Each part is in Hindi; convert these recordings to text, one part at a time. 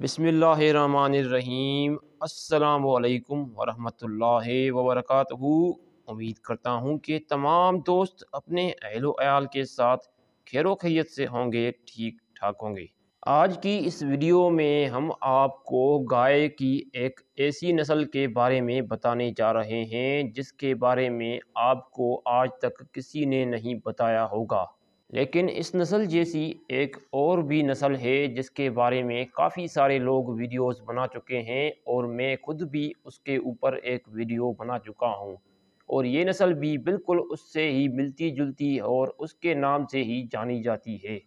बिसमीम् अल्लाम वरहमतुल्लाह वबरकत उम्मीद करता हूँ कि तमाम दोस्त अपने अहलो अयाल के साथ खैर खैत से होंगे ठीक ठाक होंगे आज की इस वीडियो में हम आपको गाय की एक ऐसी नस्ल के बारे में बताने जा रहे हैं जिसके बारे में आपको आज तक किसी ने नहीं बताया होगा लेकिन इस नस्ल जैसी एक और भी नस्ल है जिसके बारे में काफ़ी सारे लोग वीडियोस बना चुके हैं और मैं खुद भी उसके ऊपर एक वीडियो बना चुका हूं और ये नस्ल भी बिल्कुल उससे ही मिलती जुलती और उसके नाम से ही जानी जाती है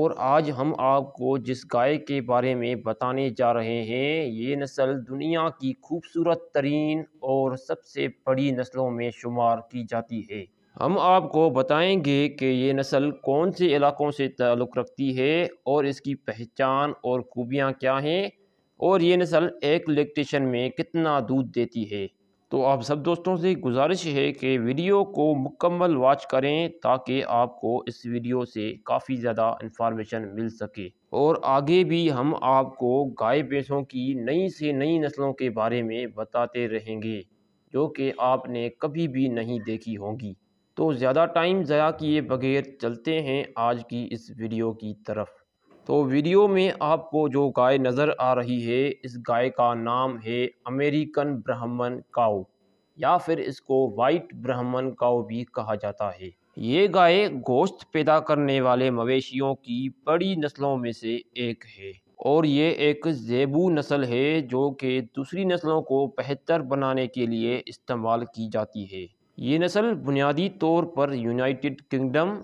और आज हम आपको जिस गाय के बारे में बताने जा रहे हैं ये नस्ल दुनिया की खूबसूरत तरीन और सबसे बड़ी नस्लों में शुमार की जाती है हम आपको बताएंगे कि ये नस्ल कौन से इलाकों से ताल्लुक़ रखती है और इसकी पहचान और खूबियाँ क्या हैं और ये नस्ल एक लेक्टेशन में कितना दूध देती है तो आप सब दोस्तों से गुजारिश है कि वीडियो को मुकम्मल वॉच करें ताकि आपको इस वीडियो से काफ़ी ज़्यादा इन्फॉर्मेशन मिल सके और आगे भी हम आपको गाय भैंसों की नई से नई नस्लों के बारे में बताते रहेंगे जो कि आपने कभी भी नहीं देखी होंगी तो ज़्यादा टाइम ज़ाया किए बगैर चलते हैं आज की इस वीडियो की तरफ तो वीडियो में आपको जो गाय नज़र आ रही है इस गाय का नाम है अमेरिकन ब्राह्मण काओ या फिर इसको वाइट ब्राह्मण काओ भी कहा जाता है ये गाय गोश्त पैदा करने वाले मवेशियों की बड़ी नस्लों में से एक है और ये एक जेबू नस्ल है जो कि दूसरी नस्लों को बेहतर बनाने के लिए इस्तेमाल की जाती है ये नस्ल बुनियादी तौर पर यूनाइटेड किंगडम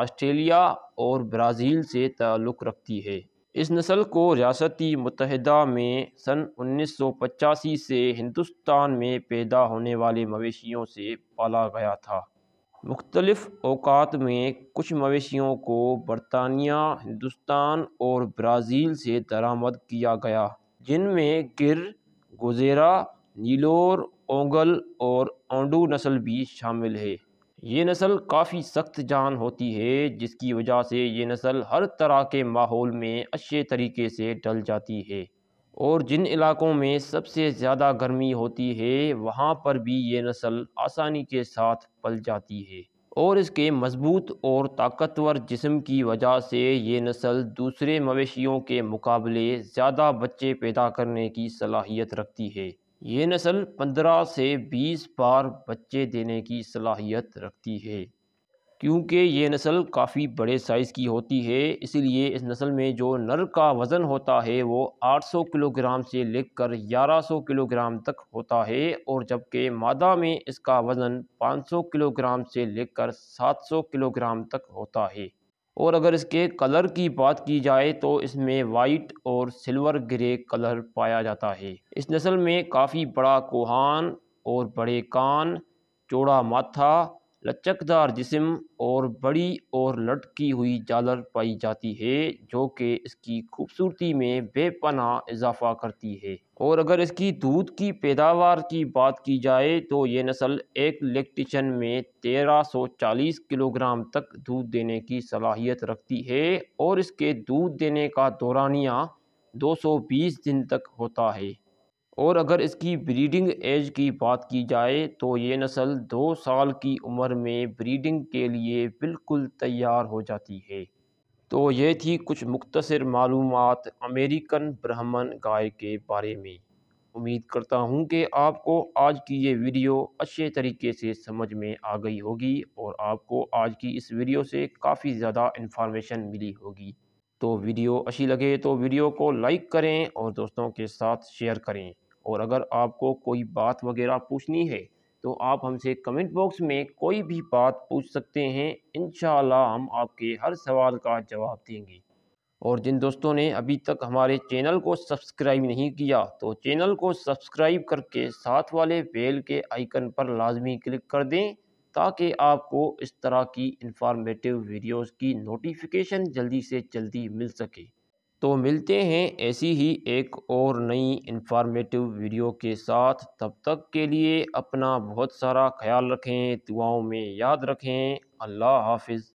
ऑस्ट्रेलिया और ब्राज़ील से ताल्लुक़ रखती है इस नस्ल को रियासती मुतहदा में सन 1985 से हिंदुस्तान में पैदा होने वाले मवेशियों से पाला गया था मुख्तलफ़ अवकात में कुछ मवेशियों को बरतानिया हिंदुस्तान और ब्राज़ील से दरामद किया गया जिनमें गिर गुजेरा नीलोर ओंगल और ओंडू नस्ल भी शामिल है ये नस्ल काफ़ी सख्त जान होती है जिसकी वजह से ये नस्ल हर तरह के माहौल में अच्छे तरीके से डल जाती है और जिन इलाकों में सबसे ज़्यादा गर्मी होती है वहाँ पर भी ये नस्ल आसानी के साथ पल जाती है और इसके मजबूत और ताकतवर जिस्म की वजह से ये नस्ल दूसरे मवेशियों के मुकाबले ज़्यादा बच्चे पैदा करने की सलाहियत रखती है ये नस्ल 15 से 20 बार बच्चे देने की सलाहियत रखती है क्योंकि ये नस्ल काफ़ी बड़े साइज़ की होती है इसीलिए इस नस्ल में जो नर का वज़न होता है वो 800 किलोग्राम से लेकर 1100 किलोग्राम तक होता है और जबकि मादा में इसका वज़न 500 किलोग्राम से लेकर 700 किलोग्राम तक होता है और अगर इसके कलर की बात की जाए तो इसमें वाइट और सिल्वर ग्रे कलर पाया जाता है इस नस्ल में काफ़ी बड़ा कोहान और बड़े कान चौड़ा माथा लचकदार जिस्म और बड़ी और लटकी हुई जालर पाई जाती है जो कि इसकी खूबसूरती में बेपना इजाफा करती है और अगर इसकी दूध की पैदावार की बात की जाए तो ये नस्ल एक इलेक्ट्रिशन में 1340 किलोग्राम तक दूध देने की सलाहियत रखती है और इसके दूध देने का दौरानिया 220 दिन तक होता है और अगर इसकी ब्रीडिंग एज की बात की जाए तो ये नस्ल दो साल की उम्र में ब्रीडिंग के लिए बिल्कुल तैयार हो जाती है तो ये थी कुछ मुख्तर मालूम अमेरिकन ब्राह्मण गाय के बारे में उम्मीद करता हूँ कि आपको आज की ये वीडियो अच्छे तरीके से समझ में आ गई होगी और आपको आज की इस वीडियो से काफ़ी ज़्यादा इन्फॉर्मेशन मिली होगी तो वीडियो अच्छी लगे तो वीडियो को लाइक करें और दोस्तों के साथ शेयर करें और अगर आपको कोई बात वगैरह पूछनी है तो आप हमसे कमेंट बॉक्स में कोई भी बात पूछ सकते हैं इन हम आपके हर सवाल का जवाब देंगे और जिन दोस्तों ने अभी तक हमारे चैनल को सब्सक्राइब नहीं किया तो चैनल को सब्सक्राइब करके साथ वाले बेल के आइकन पर लाजमी क्लिक कर दें ताकि आपको इस तरह की इंफॉर्मेटिव वीडियोस की नोटिफिकेशन जल्दी से जल्दी मिल सके तो मिलते हैं ऐसी ही एक और नई इन्फॉर्मेटिव वीडियो के साथ तब तक के लिए अपना बहुत सारा ख्याल रखें दुआओं में याद रखें अल्लाह हाफिज़